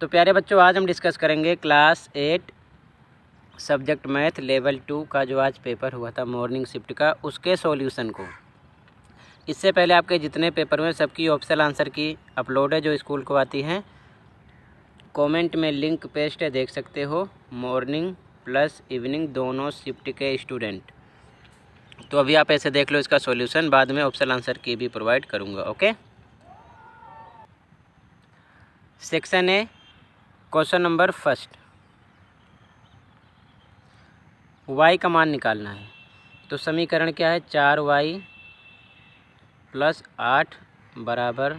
तो प्यारे बच्चों आज हम डिस्कस करेंगे class eight subject math level two का जो आज पेपर हुआ था मॉर्निंग शिफ्ट का उसके सॉल्यूशन को इससे पहले आपके जितने पेपर हुए सबकी ऑप्शन आंसर की अपलोड है जो स्कूल को आती हैं कमेंट में लिंक पेस्ट है देख सकते हो मॉर्निंग प्लस इवनिंग दोनों शिफ्ट के स्टूडेंट तो अभी आप ऐसे देख लो इसका सोल्यूशन बाद में ऑप्शन आंसर की भी प्रोवाइड करूँगा okay section A question number first Y का मान निकालना है तो समीकरण क्या है चार वाई प्लस आठ बराबर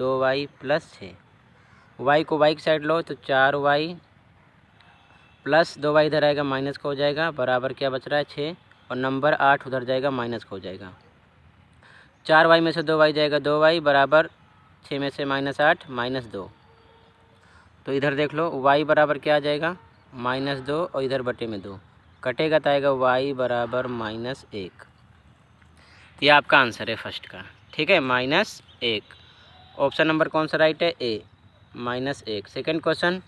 दो वाई प्लस छः वाई को वाई की साइड लो तो चार वाई प्लस दो वाई इधर आएगा माइनस का हो जाएगा बराबर क्या बच रहा है छः और नंबर आठ उधर जाएगा माइनस का हो जाएगा चार वाई में से दो वाई जाएगा दो वाई बराबर छः में से माइनस आठ माइनस दो तो इधर देख लो वाई बराबर क्या आ जाएगा माइनस दो और इधर बटे में दो कटेगा तो आएगा वाई बराबर माइनस एक तो ये आपका आंसर है फर्स्ट का ठीक है माइनस एक ऑप्शन नंबर कौन सा राइट है ए माइनस एक सेकेंड क्वेश्चन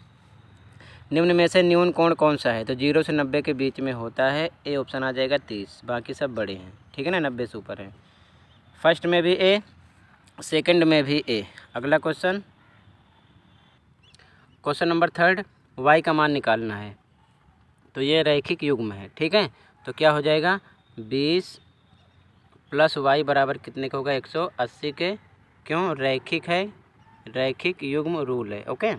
निम्न में से न्यून कोण कौन सा है तो जीरो से नब्बे के बीच में होता है ए ऑप्शन आ जाएगा तीस बाकी सब बड़े हैं ठीक है ना नब्बे से ऊपर है फर्स्ट में भी ए सेकंड में भी ए अगला question question number third Y का मान निकालना है तो ये रैखिक युग्म है ठीक है तो क्या हो जाएगा बीस प्लस वाई बराबर कितने का होगा एक सौ अस्सी के क्यों रैखिक है रैखिक युग्म रूल है ओके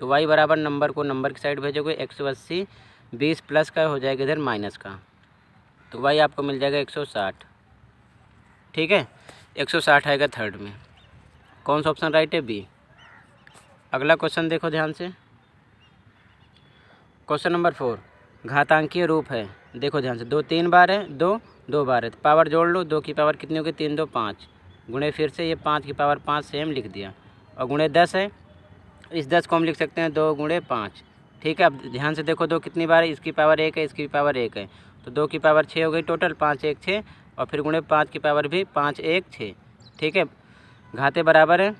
तो वाई बराबर नंबर को नंबर की साइड भेजोगे एक सौ अस्सी बीस प्लस का हो जाएगा इधर माइनस का तो वाई आपको मिल जाएगा एक सौ साठ ठीक है एक सौ साठ आएगा थर्ड में कौन सा ऑप्शन राइट है बी अगला क्वेश्चन देखो ध्यान से क्वेश्चन नंबर फोर घातांकीय रूप है देखो ध्यान से दो तीन बार है दो दो बार है तो पावर जोड़ लो दो की पावर कितनी होगी तीन दो पाँच गुणे फिर से ये पाँच की पावर पाँच सेम लिख दिया और गुणे दस है इस दस को हम लिख सकते हैं दो गुणे पाँच ठीक है अब ध्यान से देखो दो कितनी बार है इसकी पावर एक है इसकी पावर एक है तो दो की पावर छः हो गई टोटल पाँच एक छः और फिर गुणे पाँच की पावर भी पाँच एक छः ठीक है घाते बराबर है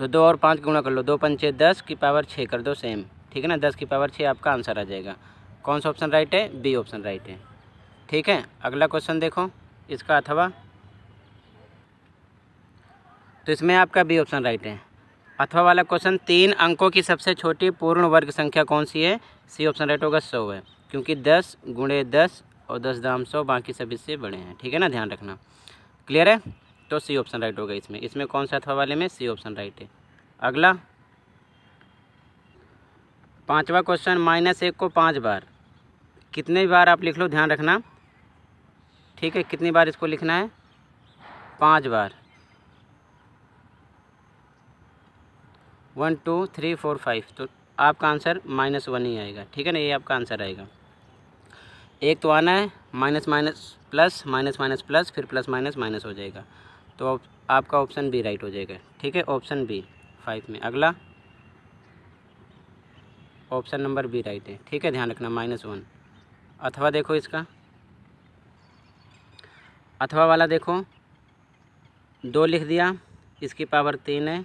तो दो और पाँच गुणा कर लो दो पंचे दस की पावर छः कर दो सेम ठीक है ना दस की पावर छः आपका आंसर आ जाएगा कौन सा ऑप्शन राइट है बी ऑप्शन राइट है ठीक है अगला क्वेश्चन देखो इसका अथवा तो इसमें आपका बी ऑप्शन राइट है अथवा वाला क्वेश्चन तीन अंकों की सबसे छोटी पूर्ण वर्ग संख्या कौन सी है सी ऑप्शन राइट होगा सौ है क्योंकि दस गुणे दस और दस दाम सौ बाकी सब इससे बड़े हैं ठीक है ना ध्यान रखना क्लियर है तो सी ऑप्शन राइट होगा इसमें इसमें कौन सा था वाले में सी ऑप्शन राइट है अगला पांचवा क्वेश्चन माइनस एक को पाँच बार कितने बार आप लिख लो ध्यान रखना ठीक है कितनी बार इसको लिखना है पाँच बार one two three four five तो आपका आंसर माइनस वन ही आएगा ठीक है ना ये आपका आंसर आएगा एक तो आना है minus minus plus minus minus plus फिर प्लस माइनस माइनस हो जाएगा तो आपका ऑप्शन बी राइट हो जाएगा ठीक है ऑप्शन बी फाइव में अगला ऑप्शन नंबर बी राइट है ठीक है ध्यान रखना माइनस वन अथवा देखो इसका अथवा वाला देखो दो लिख दिया इसकी पावर तीन है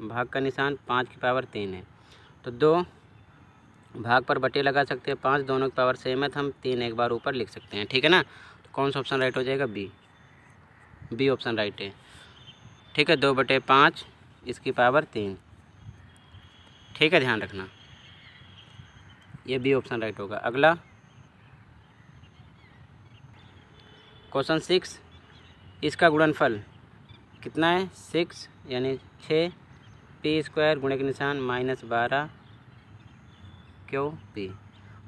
भाग का निशान पाँच की पावर तीन है तो दो भाग पर बटे लगा सकते हैं पाँच दोनों की पावर सेम है तो हम तीन एक बार ऊपर लिख सकते हैं ठीक है ना तो कौन सा ऑप्शन राइट हो जाएगा बी बी ऑप्शन राइट है ठीक है दो बटे पाँच इसकी पावर तीन ठीक है ध्यान रखना ये बी ऑप्शन राइट होगा अगला क्वेश्चन सिक्स इसका गुणनफल कितना है सिक्स यानी छः पी स्क्वायर गुणे के निशान माइनस बारह क्यों पी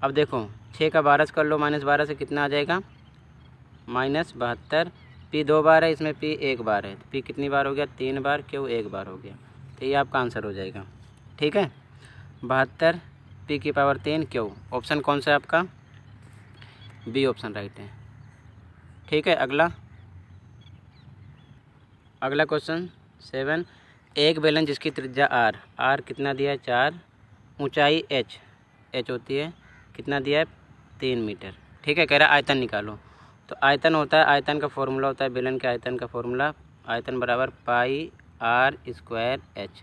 अब देखो छः का बारह से कर लो माइनस बारह से कितना आ जाएगा माइनस बहत्तर पी दो बार है इसमें पी एक बार है पी कितनी बार हो गया तीन बार क्यों एक बार हो गया तो ये आपका आंसर हो जाएगा ठीक है बहत्तर पी की पावर तीन क्यों ऑप्शन कौन सा है आपका बी ऑप्शन राइट है ठीक है अगला अगला क्वेश्चन सेवन एक बेलन जिसकी त्रिज्या आर आर कितना दिया है चार ऊंचाई एच एच होती है कितना दिया है तीन मीटर ठीक है कह रहा आयतन निकालो तो आयतन होता है आयतन का फॉर्मूला होता है बेलन के आयतन का फॉर्मूला आयतन बराबर pi R square H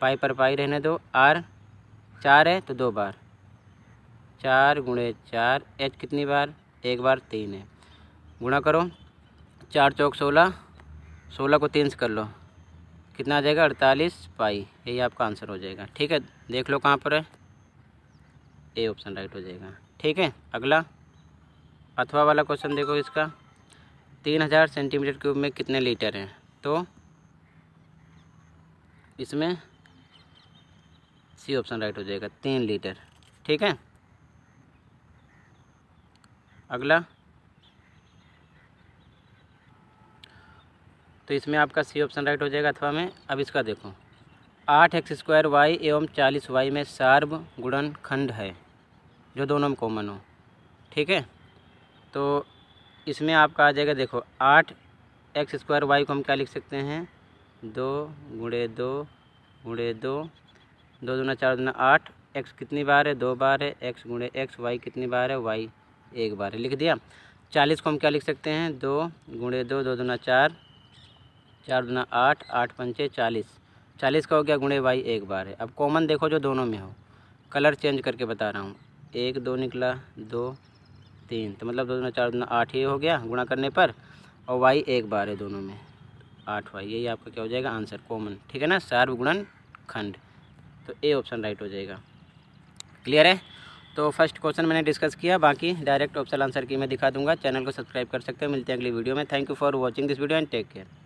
pi पर पाई रहने दो आर चार है तो दो बार चार गुणे चार एच कितनी बार एक बार तीन है गुणा करो चार चौक सोलह सोलह को तीन से कर लो कितना आ जाएगा अड़तालीस पाई यही आपका आंसर हो जाएगा ठीक है देख लो कहाँ पर है ए ऑप्शन राइट हो जाएगा ठीक है अगला अथवा वाला क्वेश्चन देखो इसका तीन हज़ार सेंटीमीटर क्यूब में कितने लीटर हैं तो इसमें सी ऑप्शन राइट हो जाएगा तीन लीटर ठीक है अगला तो इसमें आपका सी ऑप्शन राइट हो जाएगा अथवा में अब इसका देखो आठ एक्स स्क्वायर वाई एवं चालीस वाई में सार्व गुणन खंड है जो दोनों में कॉमन हो ठीक है तो इसमें आपका आ जाएगा देखो आठ एक्स स्क्वायर वाई को हम क्या लिख सकते हैं दो गुड़े दो गुड़े दो दो दूना चार दूना आठ एक्स कितनी बार है दो बार है एक्स गुड़े एक्स वाई कितनी बार है वाई एक बार है लिख दिया चालीस को हम क्या लिख सकते हैं दो गुड़े दो दो दूना चार चार दूना आठ आठ पंचे चालीस चालीस का हो गया गुणे वाई एक बार है अब कॉमन देखो जो दोनों में हो कलर चेंज करके बता रहा हूँ एक दो निकला दो तीन तो मतलब दो दो चार दो आठ ये हो गया गुणा करने पर और वाई एक बार है दोनों में आठ वाई यही आपका क्या हो जाएगा आंसर कॉमन ठीक है ना सार्वगुणन खंड तो ए ऑप्शन राइट हो जाएगा क्लियर है तो फर्स्ट क्वेश्चन मैंने डिस्कस किया बाकी डायरेक्ट ऑप्शन आंसर की मैं दिखा दूंगा चैनल को सब्सक्राइब कर सकते हैं मिलते हैं अगली वीडियो में thank you for watching this video and take care